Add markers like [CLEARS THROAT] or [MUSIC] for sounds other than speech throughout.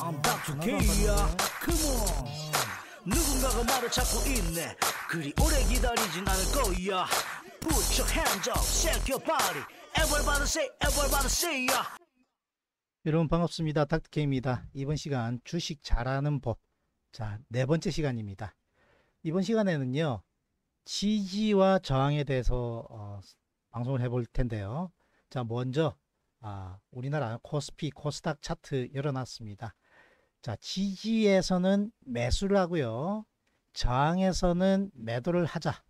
I'm back to k Come on 누군가가 말을 찾고 있네 그리 오래 기다리진 않을 거야 Put your hands up, shake your body Everybody say, everybody say ya 여러분 반갑습니다 닥터케입니다 이번 시간 주식 잘하는 법 자, 네 번째 시간입니다 이번 시간에는요 지지와 저항에 대해서 어, 방송을 해볼 텐데요 자 먼저 아, 우리나라 코스피 코스닥 차트 열어놨습니다. 자, 지지에서는 매수를 하고요. 저항에서는 매도를 하자.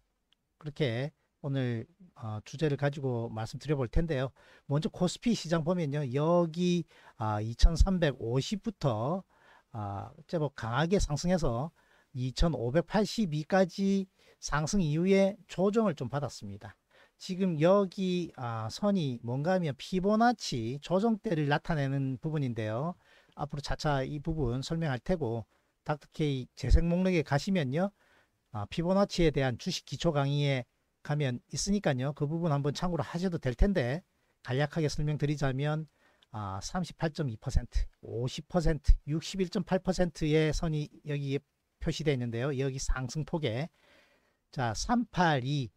그렇게 오늘 어, 주제를 가지고 말씀드려 볼 텐데요. 먼저 코스피 시장 보면요. 여기 아, 2350부터 아, 제법 강하게 상승해서 2582까지 상승 이후에 조정을 좀 받았습니다. 지금 여기 아, 선이 뭔가 하면 피보나치 조정대를 나타내는 부분인데요. 앞으로 차차 이 부분 설명할 테고 닥터케이 재생 목록에 가시면요. 아, 피보나치에 대한 주식 기초 강의에 가면 있으니까요. 그 부분 한번 참고로 하셔도 될 텐데 간략하게 설명드리자면 아, 38.2%, 50%, 61.8%의 선이 여기에 표시되어 있는데요. 여기 상승폭에 자 382,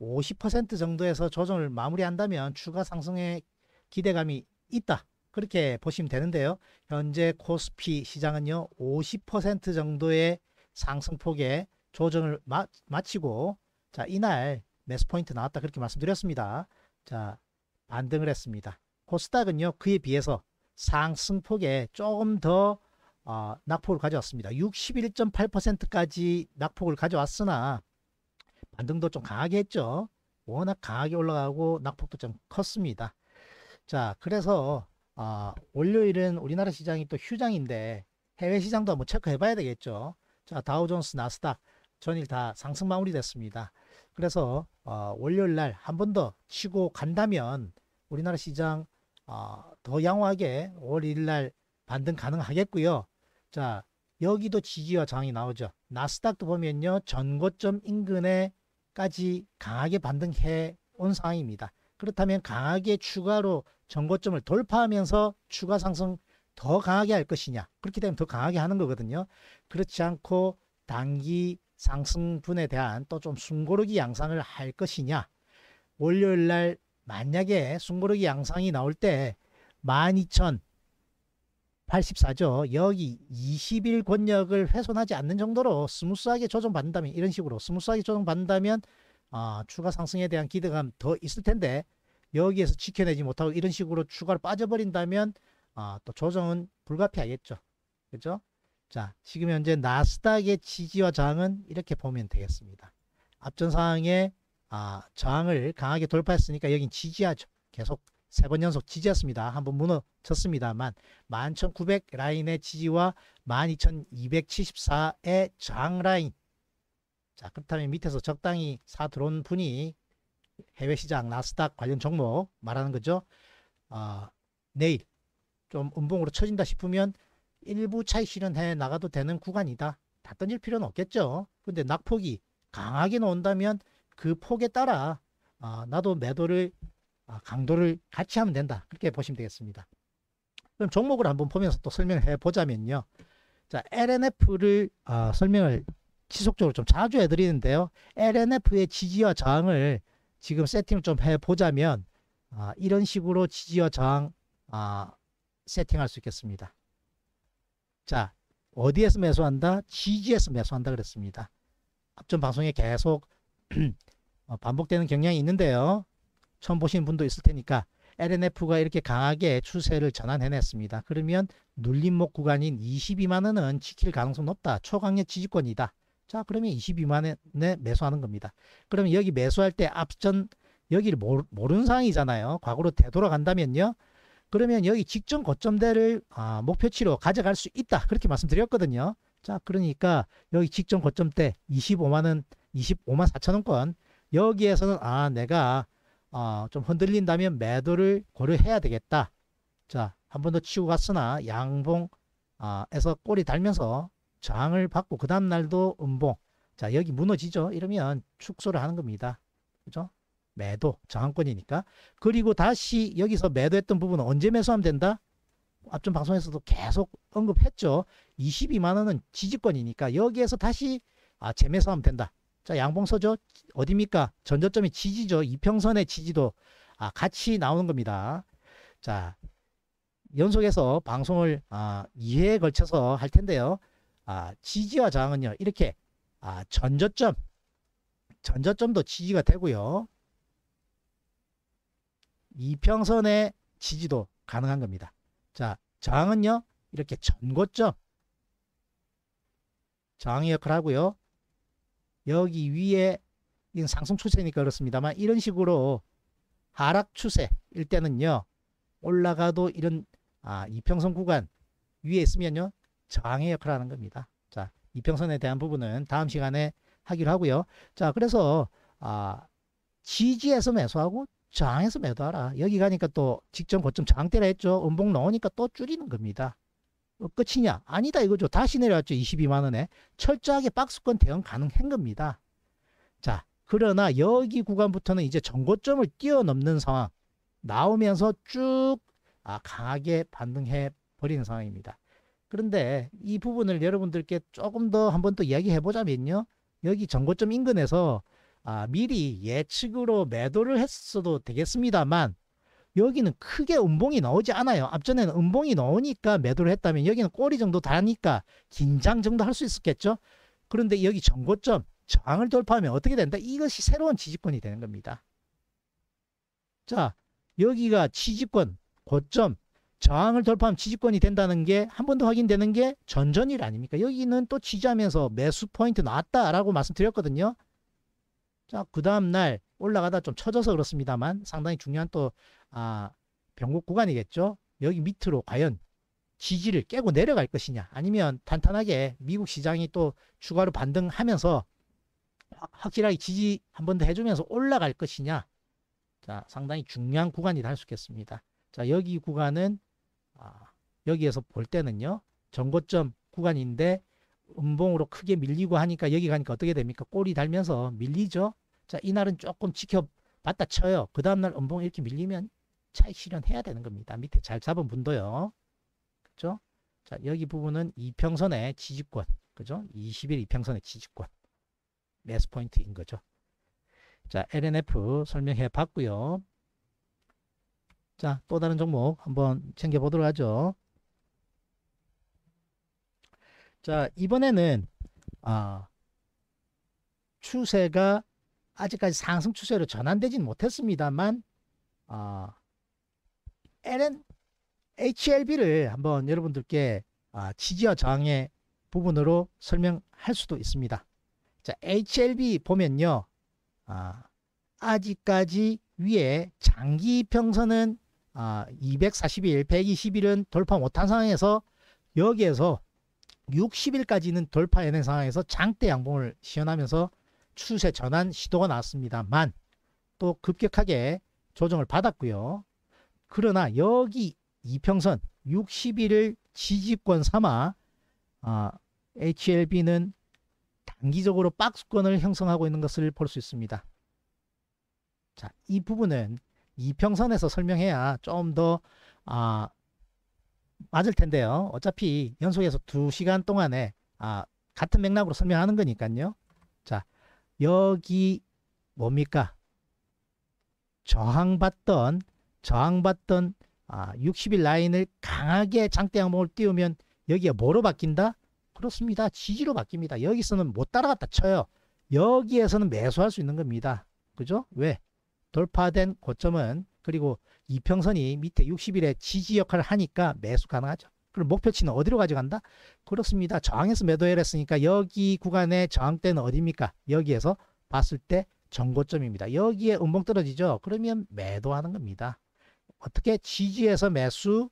50% 정도에서 조정을 마무리한다면 추가 상승의 기대감이 있다. 그렇게 보시면 되는데요. 현재 코스피 시장은요. 50% 정도의 상승폭에 조정을 마, 마치고 자 이날 매스 포인트 나왔다 그렇게 말씀드렸습니다. 자 반등을 했습니다. 코스닥은요. 그에 비해서 상승폭에 조금 더 어, 낙폭을 가져왔습니다. 61.8%까지 낙폭을 가져왔으나 반등도 좀 강하게 했죠. 워낙 강하게 올라가고 낙폭도 좀 컸습니다. 자, 그래서 아, 월요일은 우리나라 시장이 또 휴장인데 해외 시장도 한번 체크해 봐야 되겠죠. 자, 다우존스, 나스닥 전일 다 상승 마무리됐습니다. 그래서 어, 월요일 날 한 번 더 치고 간다면 우리나라 시장 어, 더 양호하게 월 1일 날 반등 가능하겠고요. 자, 여기도 지지와 저항이 나오죠. 나스닥도 보면요. 전고점 인근에까지 강하게 반등해 온 상황입니다. 그렇다면 강하게 추가로 전고점을 돌파하면서 추가 상승 더 강하게 할 것이냐 그렇게 되면 더 강하게 하는 거거든요 그렇지 않고 단기 상승분에 대한 또 좀 숨고르기 양상을 할 것이냐 월요일 날 만약에 숨고르기 양상이 나올 때 12,084죠 여기 20일 권역을 훼손하지 않는 정도로 스무스하게 조정받는다면 이런 식으로 스무스하게 조정받는다면 아, 추가 상승에 대한 기대감 더 있을 텐데 여기에서 지켜내지 못하고 이런 식으로 추가로 빠져버린다면 아, 또 조정은 불가피하겠죠. 그죠? 자, 지금 현재 나스닥의 지지와 저항은 이렇게 보면 되겠습니다. 앞전 상황에 아, 저항을 강하게 돌파했으니까 여긴 지지하죠. 계속 세 번 연속 지지했습니다. 한번 무너졌습니다만 11,900 라인의 지지와 12,274의 저항 라인 자 그렇다면 밑에서 적당히 사 들어온 분이 해외 시장 나스닥 관련 종목 말하는 거죠. 어, 내일 좀 음봉으로 쳐진다 싶으면 일부 차익 실현해 나가도 되는 구간이다. 다 던질 필요는 없겠죠. 근데 낙폭이 강하게 나온다면 그 폭에 따라 어, 나도 매도를 어, 강도를 같이 하면 된다. 그렇게 보시면 되겠습니다. 그럼 종목을 한번 보면서 또 설명해 보자면요. 자, LNF를 어, 설명을 지속적으로 좀 자주 해드리는데요. LNF의 지지와 저항을 지금 세팅을 좀 해보자면 아, 이런 식으로 지지와 저항 아, 세팅할 수 있겠습니다. 자, 어디에서 매수한다? 지지에서 매수한다 그랬습니다. 앞전 방송에 계속 [CLEARS THROAT] 어, 반복되는 경향이 있는데요. 처음 보신 분도 있을 테니까 LNF가 이렇게 강하게 추세를 전환해냈습니다. 그러면 눌림목 구간인 22만원은 지킬 가능성 높다. 초강력 지지권이다. 자, 그러면 22만원에 매수하는 겁니다. 그러면 여기 매수할 때 앞전 여기를 모르, 모르는 상황이잖아요. 과거로 되돌아간다면요. 그러면 여기 직전 고점대를 아, 목표치로 가져갈 수 있다. 그렇게 말씀드렸거든요. 자, 그러니까 여기 직전 고점대 25만원, 25만 4천원권 여기에서는 아, 내가 어, 좀 흔들린다면 매도를 고려해야 되겠다. 자, 한 번 더 치고 갔으나 양봉에서 아, 꼬리 달면서 저항을 받고 그 다음날도 음봉 자 여기 무너지죠 이러면 축소를 하는 겁니다 그죠 매도 저항권이니까 그리고 다시 여기서 매도했던 부분은 언제 매수하면 된다 앞전 방송에서도 계속 언급했죠 22만원은 지지권이니까 여기에서 다시 아 재매수하면 된다 자 양봉서죠 어딥니까 전저점이 지지죠 이평선의 지지도 아 같이 나오는 겁니다 자 연속해서 방송을 아 2회에 걸쳐서 할 텐데요 아, 지지와 저항은요. 이렇게 아, 전저점 전저점도 지지가 되고요. 이평선의 지지도 가능한 겁니다. 자, 저항은요. 이렇게 전고점 저항의 역할을 하고요. 여기 위에 이건 상승 추세니까 그렇습니다만 이런 식으로 하락 추세일 때는요. 올라가도 이런 아, 이평선 구간 위에 있으면요. 저항의 역할을 하는 겁니다. 자, 이평선에 대한 부분은 다음 시간에 하기로 하고요. 자, 그래서 아, 지지에서 매수하고 저항에서 매도하라. 여기 가니까 또 직전 고점 저항대라 했죠. 음봉 넣으니까 또 줄이는 겁니다. 뭐 끝이냐? 아니다 이거죠. 다시 내려왔죠. 22만원에. 철저하게 박스권 대응 가능한 겁니다. 자, 그러나 여기 구간부터는 이제 전고점을 뛰어넘는 상황 나오면서 쭉 아, 강하게 반등해 버리는 상황입니다. 그런데 이 부분을 여러분들께 조금 더 한번 또 이야기해 보자면요. 여기 정거점 인근에서 아, 미리 예측으로 매도를 했어도 되겠습니다만 여기는 크게 음봉이 나오지 않아요. 앞전에는 음봉이 나오니까 매도를 했다면 여기는 꼬리 정도 다니까 긴장 정도 할 수 있었겠죠. 그런데 여기 정거점 저항을 돌파하면 어떻게 된다? 이것이 새로운 지지권이 되는 겁니다. 자 여기가 지지권 고점 저항을 돌파하면 지지권이 된다는 게 한 번 더 확인되는 게 전전일 아닙니까? 여기는 또 지지하면서 매수 포인트 나왔다라고 말씀드렸거든요. 자, 그 다음날 올라가다 좀 쳐져서 그렇습니다만 상당히 중요한 또, 아, 변곡 구간이겠죠. 여기 밑으로 과연 지지를 깨고 내려갈 것이냐 아니면 탄탄하게 미국 시장이 또 추가로 반등하면서 확실하게 지지 한 번 더 해주면서 올라갈 것이냐 자 상당히 중요한 구간이될 수 있겠습니다 자 여기 구간은 여기에서 볼 때는요. 전고점 구간인데 음봉으로 크게 밀리고 하니까 여기 가니까 어떻게 됩니까? 꼬리 달면서 밀리죠. 자, 이날은 조금 지켜봤다 쳐요. 그 다음날 음봉 이렇게 밀리면 차익 실현해야 되는 겁니다. 밑에 잘 잡은 분도요. 그죠? 자, 여기 부분은 이평선의 지지권. 그죠? 20일 이평선의 지지권. 매스 포인트인 거죠. 자, LNF 설명해 봤고요. 자, 또 다른 종목 한번 챙겨보도록 하죠. 자, 이번에는 아, 추세가 아직까지 상승 추세로 전환되진 못했습니다만 아, LN, HLB를 한번 여러분들께 아, 지지와 저항의 부분으로 설명할 수도 있습니다. 자, HLB 보면요. 아, 아직까지 위에 장기 평선은 아, 2 4 1 121은 돌파 못한 상황에서 여기에서 60일까지는 돌파해낸 상황에서 장대 양봉을 시연하면서 추세 전환 시도가 나왔습니다만 또 급격하게 조정을 받았고요. 그러나 여기 이평선 60일을 지지권 삼아 아, HLB는 단기적으로 박스권을 형성하고 있는 것을 볼 수 있습니다. 자, 이 부분은 이평선에서 설명해야 좀 더 아, 맞을 텐데요. 어차피 연속해서 두시간 동안에 아, 같은 맥락으로 설명하는 거니까요. 자, 여기 뭡니까? 저항받던 저항받던 아, 60일 라인을 강하게 장대 항목을 띄우면 여기가 뭐로 바뀐다? 그렇습니다. 지지로 바뀝니다. 여기서는 못 따라갔다 쳐요. 여기에서는 매수할 수 있는 겁니다. 그죠? 왜? 돌파된 고점은 그리고 이평선이 밑에 60일에 지지 역할을 하니까 매수 가능하죠. 그럼 목표치는 어디로 가져간다? 그렇습니다. 저항에서 매도해를 했으니까 여기 구간의 저항대는 어디입니까? 여기에서 봤을 때 정고점입니다. 여기에 음봉 떨어지죠? 그러면 매도하는 겁니다. 어떻게 지지에서 매수,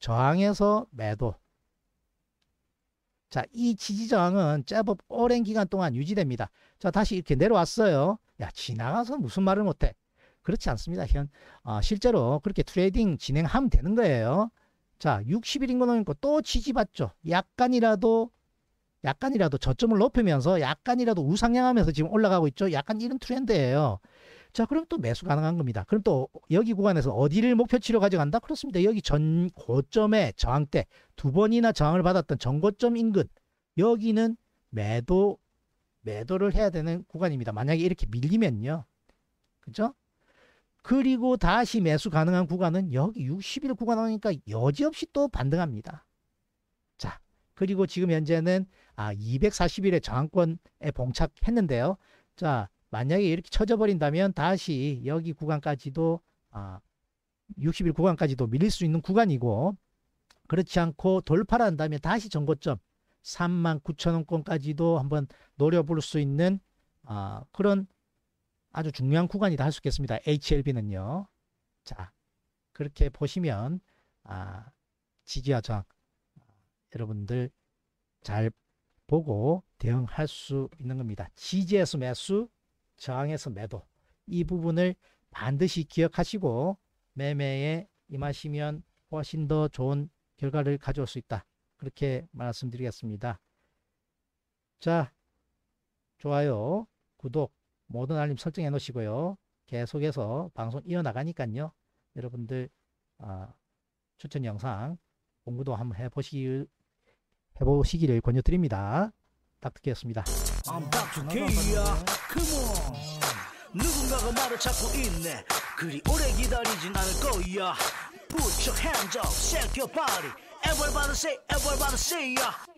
저항에서 매도. 자, 이 지지 저항은 제법 오랜 기간 동안 유지됩니다. 자, 다시 이렇게 내려왔어요. 야, 지나가서 무슨 말을 못해. 그렇지 않습니다. 현 어, 아, 실제로 그렇게 트레이딩 진행하면 되는 거예요. 자, 60일인 거 놓으니까 또 지지받죠. 약간이라도 약간이라도 저점을 높이면서 약간이라도 우상향하면서 지금 올라가고 있죠. 약간 이런 트렌드예요. 자, 그럼 또 매수 가능한 겁니다. 그럼 또 여기 구간에서 어디를 목표치로 가져간다? 그렇습니다. 여기 전고점에저항때 두 번이나 저항을 받았던 전고점 인근 여기는 매도 매도를 해야 되는 구간입니다. 만약에 이렇게 밀리면요. 그죠? 그리고 다시 매수 가능한 구간은 여기 60일 구간하니까 여지없이 또 반등합니다. 자, 그리고 지금 현재는 아, 240일의 저항권에 봉착했는데요. 자, 만약에 이렇게 쳐져버린다면 다시 여기 구간까지도 아, 60일 구간까지도 밀릴 수 있는 구간이고 그렇지 않고 돌파를 한다면 다시 전고점 3 9 0 0 0 원권까지도 한번 노려볼 수 있는 아, 그런 아주 중요한 구간이다 할 수 있겠습니다. HLB는요. 자, 그렇게 보시면 아, 지지와 저항 아, 여러분들 잘 보고 대응할 수 있는 겁니다. 지지에서 매수, 저항에서 매도 이 부분을 반드시 기억하시고 매매에 임하시면 훨씬 더 좋은 결과를 가져올 수 있다. 그렇게 말씀드리겠습니다. 자, 좋아요, 구독, 모든 알림 설정해 놓으시고요. 계속해서 방송 이어나가니까요. 여러분들 어, 추천 영상 공부도 한번 해보시기, 해보시기를 권유드립니다. 닥터키였습니다. 누군가가 나를 찾고 있네 그리 오래 기다리진 않을 거야 Put your hands up, shake your body Everybody say, everybody say yeah.